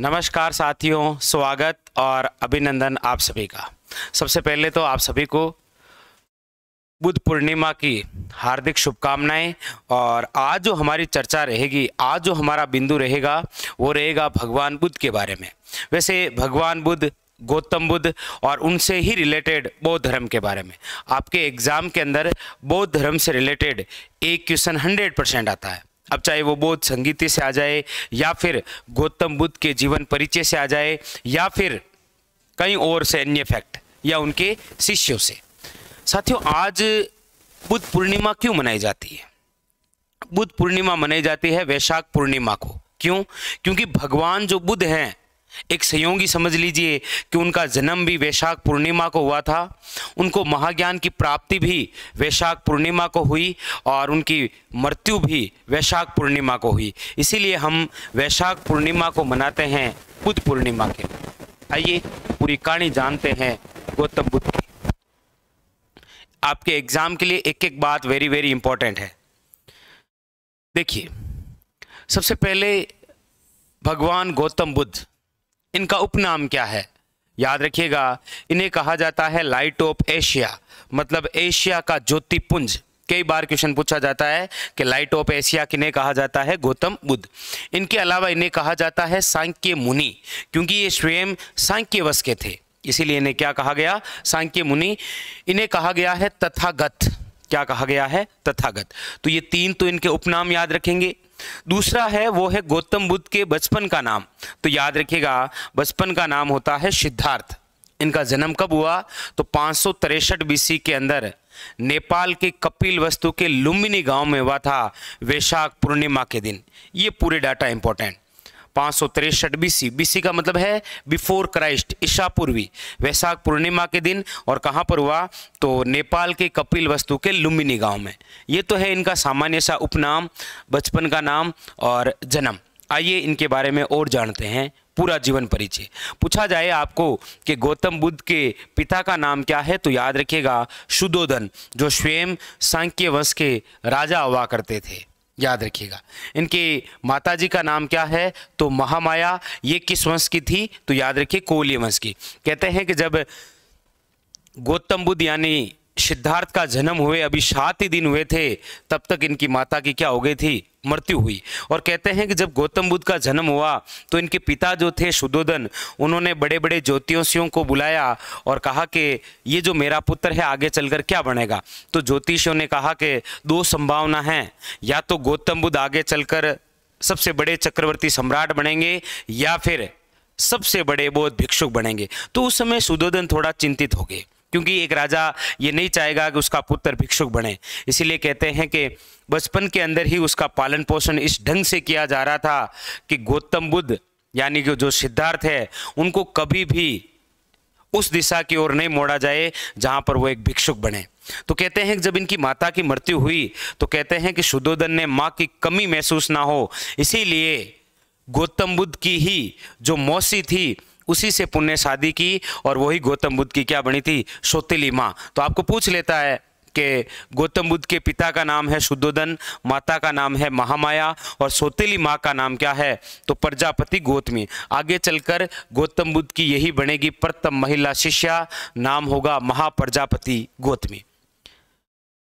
नमस्कार साथियों स्वागत और अभिनंदन आप सभी का सबसे पहले तो आप सभी को बुद्ध पूर्णिमा की हार्दिक शुभकामनाएं और आज जो हमारी चर्चा रहेगी आज जो हमारा बिंदु रहेगा वो रहेगा भगवान बुद्ध के बारे में वैसे भगवान बुद्ध गौतम बुद्ध और उनसे ही रिलेटेड बौद्ध धर्म के बारे में आपके एग्ज़ाम के अंदर बौद्ध धर्म से रिलेटेड एक क्वेश्चन हंड्रेड परसेंट आता है अब चाहे वो बोध संगीति से आ जाए या फिर गौतम बुद्ध के जीवन परिचय से आ जाए या फिर कई और से अन्य फैक्ट या उनके शिष्यों से साथियों आज बुद्ध पूर्णिमा क्यों मनाई जाती है बुद्ध पूर्णिमा मनाई जाती है वैशाख पूर्णिमा को क्यों क्योंकि भगवान जो बुद्ध हैं एक संयोगी समझ लीजिए कि उनका जन्म भी वैशाख पूर्णिमा को हुआ था उनको महाज्ञान की प्राप्ति भी वैशाख पूर्णिमा को हुई और उनकी मृत्यु भी वैशाख पूर्णिमा को हुई इसीलिए हम वैशाख पूर्णिमा को मनाते हैं बुद्ध पूर्णिमा के आइए पूरी कहानी जानते हैं गौतम बुद्ध की आपके एग्जाम के लिए एक एक बात वेरी वेरी इंपॉर्टेंट है देखिए सबसे पहले भगवान गौतम बुद्ध इनका उपनाम क्या है याद रखिएगा इन्हें कहा जाता है लाइट ऑफ एशिया मतलब एशिया का ज्योतिपुंज कई बार क्वेश्चन पूछा जाता है कि लाइट ऑफ एशिया किन्हें कहा जाता है गौतम बुद्ध इनके अलावा इन्हें कहा जाता है सांख्य मुनि क्योंकि ये स्वयं सांख्य वश के थे इसीलिए इन्हें क्या कहा गया सांख्य मुनि इन्हें कहा गया है तथागत क्या कहा गया है तथागत तो ये तीन तो इनके उपनाम याद रखेंगे दूसरा है वो है गौतम बुद्ध के बचपन का नाम तो याद रखिएगा बचपन का नाम होता है सिद्धार्थ इनका जन्म कब हुआ तो पाँच सौ बीसी के अंदर नेपाल के कपिल वस्तु के लुम्बिनी गांव में हुआ था वैशाख पूर्णिमा के दिन ये पूरे डाटा इंपॉर्टेंट पाँच सौ तिरसठ बीसी बीसी का मतलब है बिफोर क्राइस्ट ईशा पूर्वी वैशाख पूर्णिमा के दिन और कहाँ पर हुआ तो नेपाल के कपिल वस्तु के लुम्बिनी गांव में ये तो है इनका सामान्य सा उपनाम बचपन का नाम और जन्म आइए इनके बारे में और जानते हैं पूरा जीवन परिचय पूछा जाए आपको कि गौतम बुद्ध के पिता का नाम क्या है तो याद रखिएगा सुदोधन जो स्वयं सांख्य वंश के राजा हुआ करते थे याद रखिएगा इनके माताजी का नाम क्या है तो महामाया ये किस वंश की थी तो याद रखिए कोहली वंश की कहते हैं कि जब गौतम बुद्ध यानी सिद्धार्थ का जन्म हुए अभी सात ही दिन हुए थे तब तक इनकी माता की क्या हो गई थी मृत्यु हुई और कहते हैं कि जब गौतम बुद्ध का जन्म हुआ तो इनके पिता जो थे सुदोधन उन्होंने बड़े बड़े ज्योतिषियों को बुलाया और कहा कि ये जो मेरा पुत्र है आगे चलकर क्या बनेगा तो ज्योतिषियों ने कहा कि दो संभावना हैं या तो गौतम बुद्ध आगे चलकर सबसे बड़े चक्रवर्ती सम्राट बनेंगे या फिर सबसे बड़े बौद्ध भिक्षुक बनेंगे तो उस समय सुदोधन थोड़ा चिंतित हो गए क्योंकि एक राजा ये नहीं चाहेगा कि उसका पुत्र भिक्षुक बने इसीलिए कहते हैं कि बचपन के अंदर ही उसका पालन पोषण इस ढंग से किया जा रहा था कि गौतम बुद्ध यानी कि जो सिद्धार्थ है उनको कभी भी उस दिशा की ओर नहीं मोड़ा जाए जहां पर वो एक भिक्षुक बने तो कहते हैं कि जब इनकी माता की मृत्यु हुई तो कहते हैं कि सुदोधन ने मां की कमी महसूस ना हो इसीलिए गौतम बुद्ध की ही जो मौसी थी उसी से पुण्य शादी की और वही गौतम बुद्ध की क्या बनी थी सोतेली माँ तो आपको पूछ लेता है कि गौतम बुद्ध के पिता का नाम है शुद्धोधन माता का नाम है महामाया और सोतेली माँ का नाम क्या है तो प्रजापति गौतमी आगे चलकर गौतम बुद्ध की यही बनेगी प्रथम महिला शिष्या नाम होगा महाप्रजापति गौतमी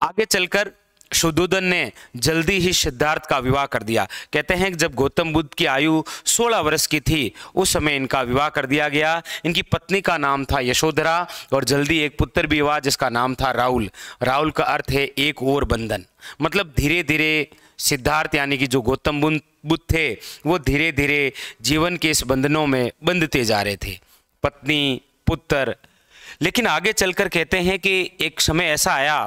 आगे चलकर शुद्धोधन ने जल्दी ही सिद्धार्थ का विवाह कर दिया कहते हैं कि जब गौतम बुद्ध की आयु 16 वर्ष की थी उस समय इनका विवाह कर दिया गया इनकी पत्नी का नाम था यशोधरा और जल्दी एक पुत्र भी हुआ जिसका नाम था राहुल राहुल का अर्थ है एक और बंधन मतलब धीरे धीरे सिद्धार्थ यानी कि जो गौतम बुद्ध थे वो धीरे धीरे जीवन के इस बंधनों में बंधते जा रहे थे पत्नी पुत्र लेकिन आगे चलकर कहते हैं कि एक समय ऐसा आया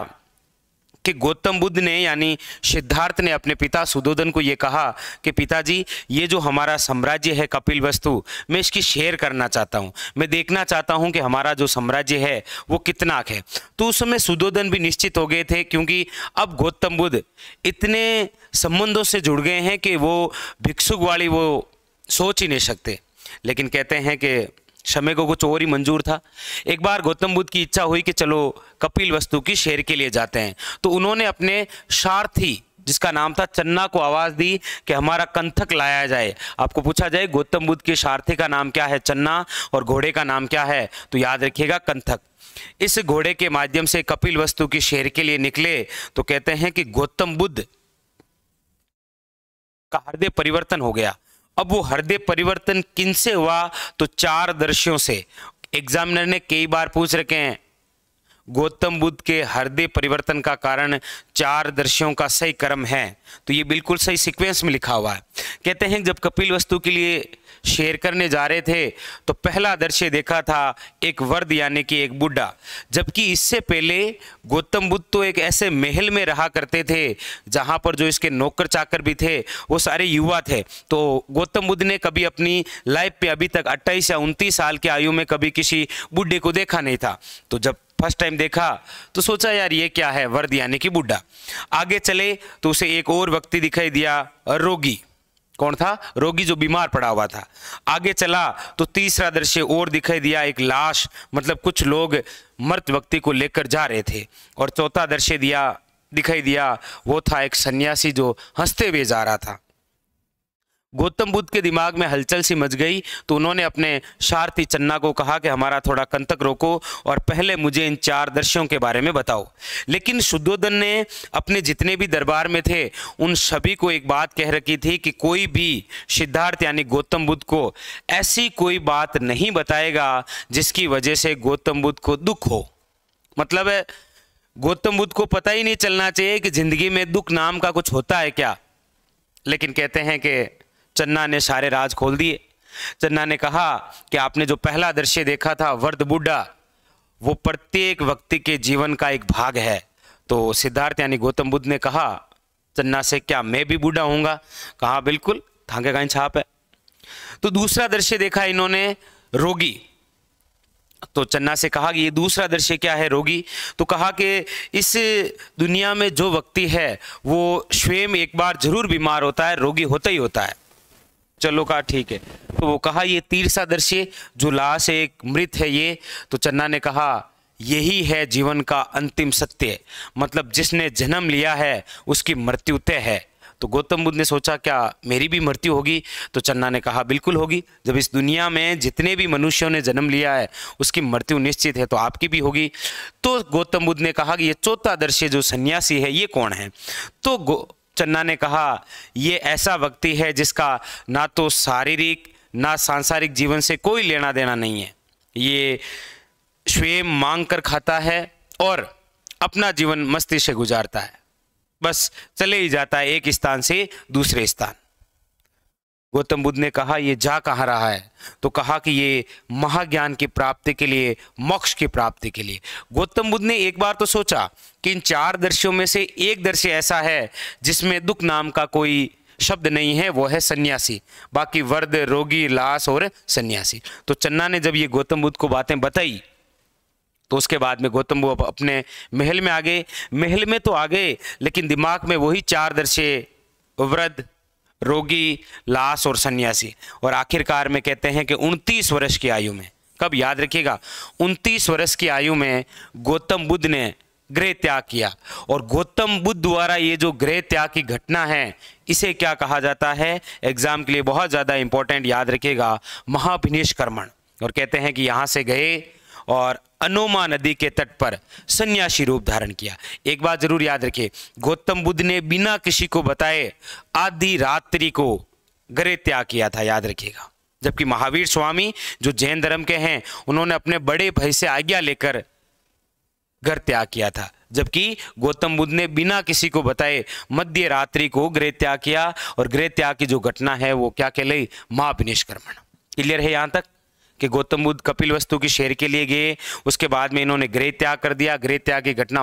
कि गौतम बुद्ध ने यानी सिद्धार्थ ने अपने पिता सुदोधन को ये कहा कि पिताजी ये जो हमारा साम्राज्य है कपिल वस्तु मैं इसकी शेयर करना चाहता हूँ मैं देखना चाहता हूँ कि हमारा जो साम्राज्य है वो कितना है तो उस समय सुदोधन भी निश्चित हो गए थे क्योंकि अब गौतम बुद्ध इतने संबंधों से जुड़ गए हैं कि वो भिक्षुक वाली वो सोच ही नहीं सकते लेकिन कहते हैं कि शमेको को और ही मंजूर था एक बार गौतम बुद्ध की इच्छा हुई कि चलो कपिल वस्तु की शेर के लिए जाते हैं तो उन्होंने अपने सारथी जिसका नाम था चन्ना को आवाज दी कि हमारा कंथक लाया जाए आपको पूछा जाए गौतम बुद्ध के सारथी का नाम क्या है चन्ना और घोड़े का नाम क्या है तो याद रखिएगा कंथक इस घोड़े के माध्यम से कपिल वस्तु की शेर के लिए निकले तो कहते हैं कि गौतम बुद्ध का हृदय परिवर्तन हो गया अब वो हृदय परिवर्तन किन से हुआ तो चार दर्शियों से एग्जामिनर ने कई बार पूछ रखे हैं गौतम बुद्ध के हृदय परिवर्तन का कारण चार दर्शियों का सही क्रम है तो ये बिल्कुल सही सीक्वेंस में लिखा हुआ है कहते हैं जब कपिल वस्तु के लिए शेयर करने जा रहे थे तो पहला दृश्य देखा था एक वर्द यानी कि एक बुढ़ा जबकि इससे पहले गौतम बुद्ध तो एक ऐसे महल में रहा करते थे जहाँ पर जो इसके नौकर चाकर भी थे वो सारे युवा थे तो गौतम बुद्ध ने कभी अपनी लाइफ पे अभी तक अट्ठाईस या उनतीस साल की आयु में कभी किसी बुढ़े को देखा नहीं था तो जब फर्स्ट टाइम देखा तो सोचा यार ये क्या है वर्द यानी कि बुढ़ा आगे चले तो उसे एक और व्यक्ति दिखाई दिया रोगी कौन था रोगी जो बीमार पड़ा हुआ था आगे चला तो तीसरा दृश्य और दिखाई दिया एक लाश मतलब कुछ लोग मृत व्यक्ति को लेकर जा रहे थे और चौथा दृश्य दिया दिखाई दिया वो था एक सन्यासी जो हंसते हुए जा रहा था गौतम बुद्ध के दिमाग में हलचल सी मच गई तो उन्होंने अपने शारथी चन्ना को कहा कि हमारा थोड़ा कंतक रोको और पहले मुझे इन चार दृश्यों के बारे में बताओ लेकिन शुद्धोधन ने अपने जितने भी दरबार में थे उन सभी को एक बात कह रखी थी कि कोई भी सिद्धार्थ यानी गौतम बुद्ध को ऐसी कोई बात नहीं बताएगा जिसकी वजह से गौतम बुद्ध को दुख हो मतलब गौतम बुद्ध को पता ही नहीं चलना चाहिए कि जिंदगी में दुख नाम का कुछ होता है क्या लेकिन कहते हैं कि चन्ना ने सारे राज खोल दिए चन्ना ने कहा कि आपने जो पहला दृश्य देखा था वर्द बुढ़ा वो प्रत्येक व्यक्ति के जीवन का एक भाग है तो सिद्धार्थ यानी गौतम बुद्ध ने कहा चन्ना से क्या मैं भी बूढ़ा हूँ कहा बिल्कुल थांगे का छाप है तो दूसरा दृश्य देखा इन्होंने रोगी तो चन्ना से कहा कि ये दूसरा दृश्य क्या है रोगी तो कहा कि इस दुनिया में जो व्यक्ति है वो स्वयं एक बार जरूर बीमार होता है रोगी होता ही होता है चलो कहा ठीक है तो वो कहा ये तीर सादृश्य जो लाश एक मृत है ये तो चन्ना ने कहा यही है जीवन का अंतिम सत्य मतलब जिसने जन्म लिया है उसकी मृत्यु तय है तो गौतम बुद्ध ने सोचा क्या मेरी भी मृत्यु होगी तो चन्ना ने कहा बिल्कुल होगी जब इस दुनिया में जितने भी मनुष्यों ने जन्म लिया है उसकी मृत्यु निश्चित है तो आपकी भी होगी तो गौतम बुद्ध ने कहा कि ये चौथा दृश्य जो सन्यासी है ये कौन है तो चन्ना ने कहा यह ऐसा व्यक्ति है जिसका ना तो शारीरिक ना सांसारिक जीवन से कोई लेना देना नहीं है ये स्वयं मांग कर खाता है और अपना जीवन मस्ती से गुजारता है बस चले ही जाता है एक स्थान से दूसरे स्थान गौतम बुद्ध ने कहा ये जा कहाँ रहा है तो कहा कि ये महाज्ञान की प्राप्ति के लिए मोक्ष की प्राप्ति के लिए गौतम बुद्ध ने एक बार तो सोचा कि इन चार दर्शियों में से एक दृश्य ऐसा है जिसमें दुख नाम का कोई शब्द नहीं है वो है सन्यासी बाकी वर्द रोगी लाश और सन्यासी तो चन्ना ने जब ये गौतम बुद्ध को बातें बताई तो उसके बाद में गौतम बुद्ध अपने महल में आ गए महल में तो आ गए लेकिन दिमाग में वही चार दर्शे वृद्ध रोगी लाश और सन्यासी और आखिरकार में कहते हैं कि उनतीस वर्ष की आयु में कब याद रखिएगा उनतीस वर्ष की आयु में गौतम बुद्ध ने गृह त्याग किया और गौतम बुद्ध द्वारा ये जो गृह त्याग की घटना है इसे क्या कहा जाता है एग्जाम के लिए बहुत ज़्यादा इंपॉर्टेंट याद रखिएगा कर्मण और कहते हैं कि यहाँ से गए और अनोमा नदी के तट पर सन्यासी रूप धारण किया एक बात जरूर याद रखिए गौतम बुद्ध ने बिना किसी को बताए आधी रात्रि को गृह त्याग किया था याद रखिएगा जबकि महावीर स्वामी जो जैन धर्म के हैं उन्होंने अपने बड़े भाई से आज्ञा लेकर घर त्याग किया था जबकि गौतम बुद्ध ने बिना किसी को बताए मध्य रात्रि को गृह त्याग किया और गृह त्याग की जो घटना है वो क्या कहलाई महाभिनिष्क्रमण क्लियर है यहां तक कि गौतम बुद्ध कपिल वस्तु की शेर के लिए गए उसके बाद में इन्होंने गृह त्याग कर दिया गृह त्याग की घटना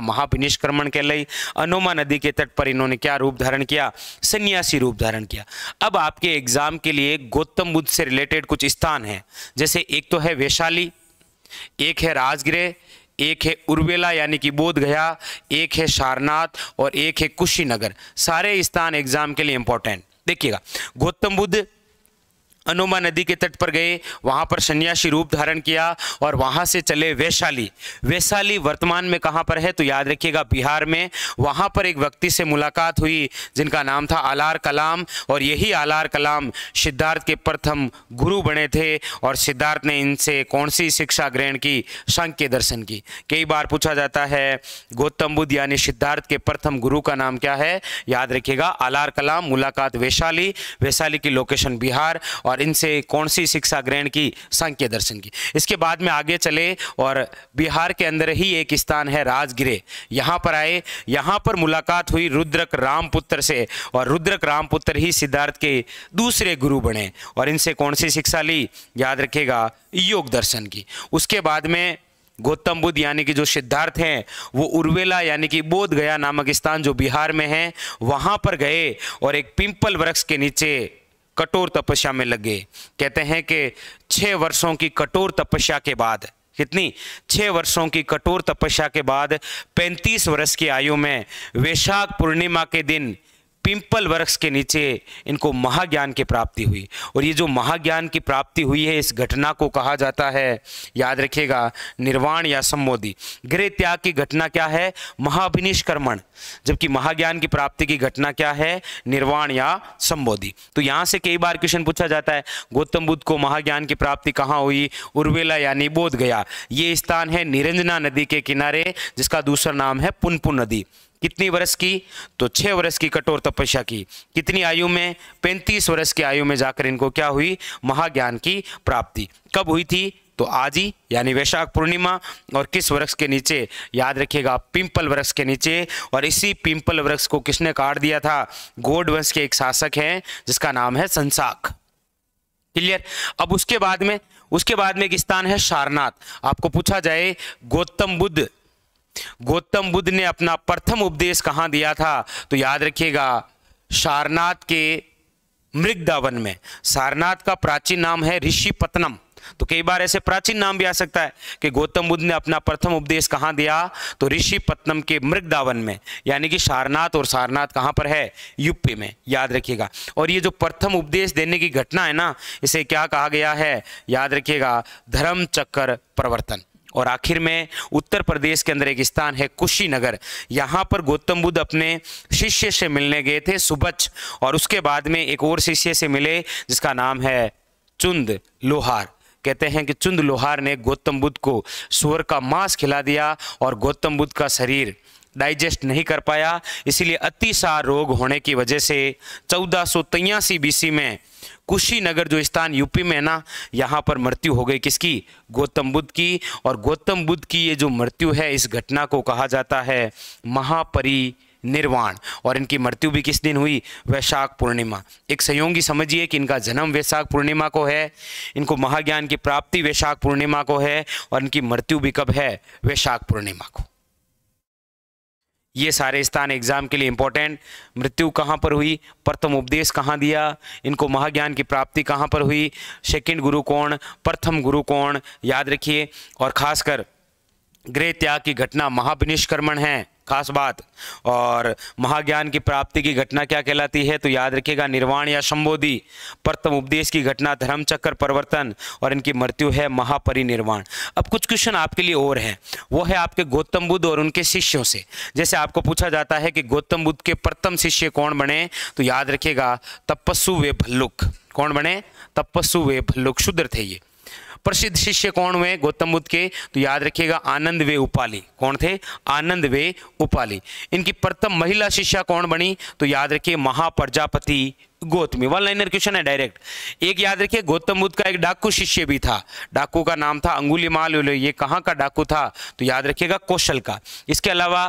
के लिए अनोमा नदी के तट पर इन्होंने क्या रूप धारण किया सन्यासी रूप धारण किया अब आपके एग्जाम के लिए गौतम बुद्ध से रिलेटेड कुछ स्थान है जैसे एक तो है वैशाली एक है राजगृह एक है उर्वेला यानी कि बोध गया एक है सारनाथ और एक है कुशीनगर सारे स्थान एग्जाम के लिए इंपॉर्टेंट देखिएगा गौतम बुद्ध अनुमा नदी के तट पर गए वहाँ पर सन्यासी रूप धारण किया और वहाँ से चले वैशाली वैशाली वर्तमान में कहाँ पर है तो याद रखिएगा बिहार में वहाँ पर एक व्यक्ति से मुलाकात हुई जिनका नाम था आलार कलाम और यही आलार कलाम सिद्धार्थ के प्रथम गुरु बने थे और सिद्धार्थ ने इनसे कौन सी शिक्षा ग्रहण की शंख के दर्शन की कई बार पूछा जाता है गौतम बुद्ध यानी सिद्धार्थ के प्रथम गुरु का नाम क्या है याद रखिएगा आलार कलाम मुलाकात वैशाली वैशाली की लोकेशन बिहार और और इनसे कौन सी शिक्षा ग्रहण की सांख्य दर्शन की इसके बाद में आगे चले और बिहार के अंदर ही एक स्थान है राजगिरे यहाँ पर आए यहाँ पर मुलाकात हुई रुद्रक रामपुत्र से और रुद्रक रामपुत्र ही सिद्धार्थ के दूसरे गुरु बने और इनसे कौन सी शिक्षा ली याद रखेगा योग दर्शन की उसके बाद में गौतम बुद्ध यानी कि जो सिद्धार्थ हैं वो उर्वेला यानी कि बोध गया नामक स्थान जो बिहार में है वहाँ पर गए और एक पिंपल वृक्ष के नीचे कठोर तपस्या में लग गए कहते हैं कि छः वर्षों की कठोर तपस्या के बाद कितनी छः वर्षों की कठोर तपस्या के बाद पैंतीस वर्ष की आयु में वैशाख पूर्णिमा के दिन पिंपल वर्क्स के नीचे इनको महाज्ञान की प्राप्ति हुई और ये जो महाज्ञान की प्राप्ति हुई है इस घटना को कहा जाता है याद रखिएगा निर्वाण या सम्मोदी गृह त्याग की घटना क्या है महाभिनिष्कर्मण जबकि महाज्ञान की प्राप्ति की घटना क्या है निर्वाण या संबोधि तो यहाँ से कई बार क्वेश्चन पूछा जाता है गौतम बुद्ध को महाज्ञान की प्राप्ति कहाँ हुई उर्वेला यानी बोध गया ये स्थान है निरंजना नदी के किनारे जिसका दूसरा नाम है पुनपुन नदी कितनी वर्ष की तो छह वर्ष की कठोर तपस्या की कितनी आयु में पैंतीस वर्ष की आयु में जाकर इनको क्या हुई महाज्ञान की प्राप्ति कब हुई थी तो आज ही यानी वैशाख पूर्णिमा और किस वृक्ष के नीचे याद रखिएगा पिंपल वृक्ष के नीचे और इसी पिंपल वृक्ष को किसने काट दिया था गोड वंश के एक शासक है जिसका नाम है संसाक क्लियर अब उसके बाद में उसके बाद में एक स्थान है सारनाथ आपको पूछा जाए गौतम बुद्ध गौतम बुद्ध ने अपना प्रथम उपदेश कहाँ दिया था तो याद रखिएगा सारनाथ के मृगदावन में सारनाथ का प्राचीन नाम है ऋषि पतनम तो कई बार ऐसे प्राचीन नाम भी आ सकता है कि गौतम बुद्ध ने अपना प्रथम उपदेश कहाँ दिया तो ऋषि पत्नम के मृगदावन में यानी कि सारनाथ और सारनाथ कहाँ पर है यूपी में याद रखिएगा और ये जो प्रथम उपदेश देने की घटना है ना इसे क्या कहा गया है याद रखिएगा धर्म चक्कर प्रवर्तन और आखिर में उत्तर प्रदेश के अंदर एक स्थान है कुशीनगर यहाँ पर गौतम बुद्ध अपने शिष्य से मिलने गए थे सुबच और उसके बाद में एक और शिष्य से मिले जिसका नाम है चुंद लोहार कहते हैं कि चुंद लोहार ने गौतम बुद्ध को सुअर का मांस खिला दिया और गौतम बुद्ध का शरीर डाइजेस्ट नहीं कर पाया इसीलिए अतिसार रोग होने की वजह से चौदह सौ तेयासी बीसी में कुशीनगर जो स्थान यूपी में है ना यहाँ पर मृत्यु हो गई किसकी गौतम बुद्ध की और गौतम बुद्ध की ये जो मृत्यु है इस घटना को कहा जाता है महापरी निर्वाण और इनकी मृत्यु भी किस दिन हुई वैशाख पूर्णिमा एक संयोगी समझिए कि इनका जन्म वैशाख पूर्णिमा को है इनको महाज्ञान की प्राप्ति वैशाख पूर्णिमा को है और इनकी मृत्यु भी कब है वैशाख पूर्णिमा को ये सारे स्थान एग्जाम के लिए इंपॉर्टेंट मृत्यु कहाँ पर हुई प्रथम उपदेश कहाँ दिया इनको महाज्ञान की प्राप्ति कहाँ पर हुई सेकंड गुरु कौन प्रथम गुरु कौन याद रखिए और खासकर गृह त्याग की घटना महाभिनिष्कर्मण है खास बात और महाज्ञान की प्राप्ति की घटना क्या कहलाती है तो याद रखिएगा निर्वाण या संबोधि प्रथम उपदेश की घटना धर्म चक्र परिवर्तन और इनकी मृत्यु है महापरिनिर्वाण अब कुछ क्वेश्चन आपके लिए और है वो है आपके गौतम बुद्ध और उनके शिष्यों से जैसे आपको पूछा जाता है कि गौतम बुद्ध के प्रथम शिष्य कौन बने तो याद रखिएगा तपस्सु वे भल्लुक कौन बने तपस्सु वे भल्लुक शुद्र थे ये प्रसिद्ध शिष्य कौन हुए गौतम बुद्ध के तो याद रखिएगा आनंद वे उपाली कौन थे आनंद वे उपाली इनकी प्रथम महिला शिष्या कौन बनी तो याद रखिए Mahaprajapati Gautami one liner question है डायरेक्ट एक याद रखिए गौतम बुद्ध का एक डाकू शिष्य भी था डाकू का नाम था अंगुली माल ये कहाँ का डाकू था तो याद रखिएगा कौशल का इसके अलावा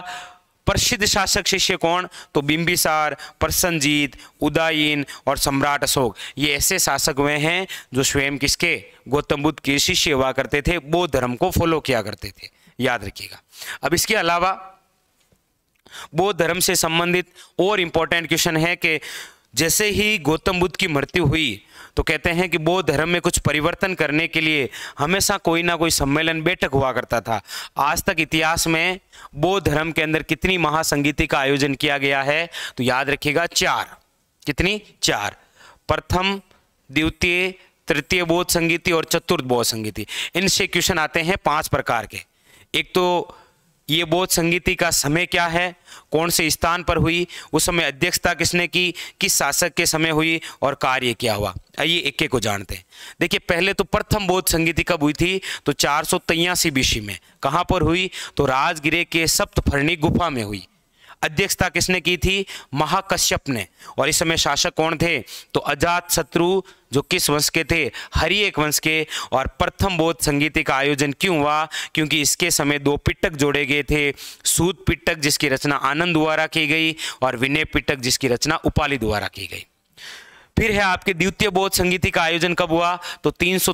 प्रसिद्ध शासक शिष्य कौन तो बिंबिसार प्रसन्नजीत उदायीन और सम्राट अशोक ये ऐसे शासक हुए हैं जो स्वयं किसके गौतम बुद्ध के शिष्य हुआ करते थे बौद्ध धर्म को फॉलो किया करते थे याद रखिएगा अब इसके अलावा बौद्ध धर्म से संबंधित और इंपॉर्टेंट क्वेश्चन है कि जैसे ही गौतम बुद्ध की मृत्यु हुई तो कहते हैं कि बौद्ध धर्म में कुछ परिवर्तन करने के लिए हमेशा कोई ना कोई सम्मेलन बैठक हुआ करता था आज तक इतिहास में बौद्ध धर्म के अंदर कितनी महासंगीति का आयोजन किया गया है तो याद रखिएगा चार कितनी चार प्रथम द्वितीय तृतीय बौद्ध संगीति और चतुर्थ बौद्ध संगीति इनसे क्वेश्चन आते हैं पांच प्रकार के एक तो ये बोध संगीति का समय क्या है कौन से स्थान पर हुई उस समय अध्यक्षता किसने की किस शासक के समय हुई और कार्य क्या हुआ आइए एक को जानते हैं देखिए पहले तो प्रथम बोध संगीति कब हुई थी तो चार सौ तेयासी में कहाँ पर हुई तो राजगिरे के सप्तफर्णी गुफा में हुई अध्यक्षता किसने की थी महाकश्यप ने और इस समय शासक कौन थे तो अजात शत्रु जो किस वंश के थे हरि एक वंश के और प्रथम बोध संगीति का आयोजन क्यों हुआ क्योंकि इसके समय दो पिटक जोड़े गए थे सूद पिटक जिसकी रचना आनंद द्वारा की गई और विनय पिटक जिसकी रचना उपाली द्वारा की गई फिर है आपके द्वितीय बौद्ध संगीति का आयोजन कब हुआ तो तीन सौ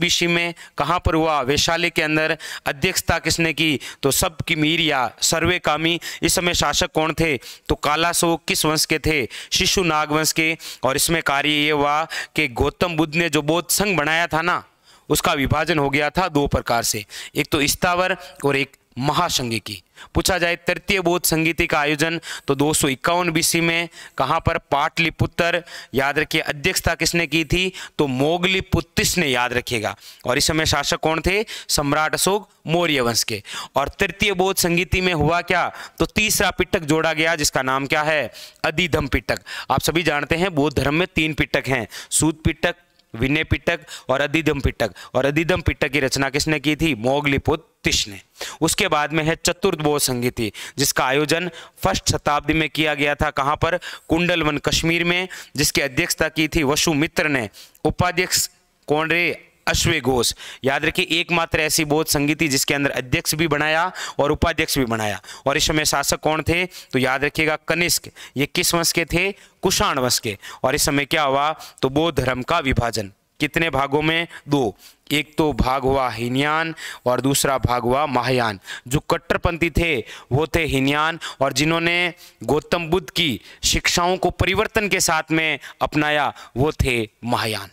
बीसी में कहाँ पर हुआ वैशाली के अंदर अध्यक्षता किसने की तो सब की मीर या सर्वे कामी इस समय शासक कौन थे तो सो किस वंश के थे शिशु नागवंश के और इसमें कार्य ये हुआ कि गौतम बुद्ध ने जो बौद्ध संघ बनाया था ना उसका विभाजन हो गया था दो प्रकार से एक तो स्थावर और एक महासंघ की पूछा जाए तृतीय बोध संगीति का आयोजन तो दो सौ इक्यावन बीसी में कहाँ पर पाटलिपुत्र याद रखिए अध्यक्षता किसने की थी तो मोगलीपुत्तिस ने याद रखिएगा और इस समय शासक कौन थे सम्राट अशोक मौर्य वंश के और तृतीय बोध संगीति में हुआ क्या तो तीसरा पिटक जोड़ा गया जिसका नाम क्या है अधिधम पिटक आप सभी जानते हैं बौद्ध धर्म में तीन पिटक हैं सूद पिटक विनय पिटक और अधिदम पिटक और अधिदम पिटक की रचना किसने की थी मोगलिपुतिश ने उसके बाद में है चतुर्दबोध संगीति जिसका आयोजन फर्स्ट शताब्दी में किया गया था कहाँ पर कुंडलवन कश्मीर में जिसकी अध्यक्षता की थी मित्र ने उपाध्यक्ष कौन अश्वे घोष याद रखिए एकमात्र ऐसी बौद्ध संगीति जिसके अंदर अध्यक्ष भी बनाया और उपाध्यक्ष भी बनाया और इस समय शासक कौन थे तो याद रखिएगा कनिष्क ये किस वंश के थे कुषाण वंश के और इस समय क्या हुआ तो बौद्ध धर्म का विभाजन कितने भागों में दो एक तो भाग हुआ हिन्यान और दूसरा भाग हुआ महायान जो कट्टरपंथी थे वो थे हिन्यान और जिन्होंने गौतम बुद्ध की शिक्षाओं को परिवर्तन के साथ में अपनाया वो थे महायान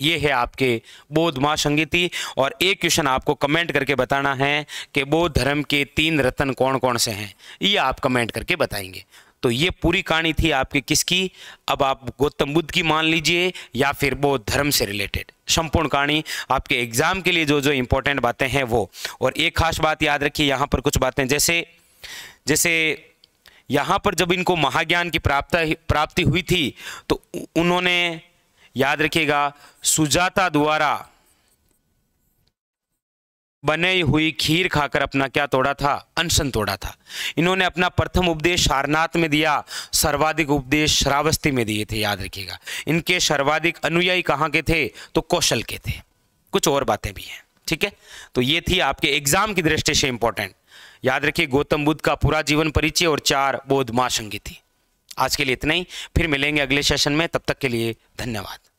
ये है आपके बौद्ध माँ संगीति और एक क्वेश्चन आपको कमेंट करके बताना है कि बौद्ध धर्म के तीन रत्न कौन कौन से हैं ये आप कमेंट करके बताएंगे तो ये पूरी कहानी थी आपके किसकी अब आप गौतम बुद्ध की मान लीजिए या फिर बौद्ध धर्म से रिलेटेड संपूर्ण कहानी आपके एग्जाम के लिए जो जो इंपॉर्टेंट बातें हैं वो और एक खास बात याद रखिए यहाँ पर कुछ बातें जैसे जैसे यहाँ पर जब इनको महाज्ञान की प्राप्त प्राप्ति हुई थी तो उन्होंने याद रखिएगा सुजाता द्वारा बनी हुई खीर खाकर अपना क्या तोड़ा था अनशन तोड़ा था इन्होंने अपना प्रथम उपदेश सारनाथ में दिया सर्वाधिक उपदेश श्रावस्ती में दिए थे याद रखिएगा इनके सर्वाधिक अनुयायी कहाँ के थे तो कौशल के थे कुछ और बातें भी हैं ठीक है तो ये थी आपके एग्जाम की दृष्टि से इंपॉर्टेंट याद रखिए गौतम बुद्ध का पूरा जीवन परिचय और चार बोध महासंगी थी आज के लिए इतना ही फिर मिलेंगे अगले सेशन में तब तक के लिए धन्यवाद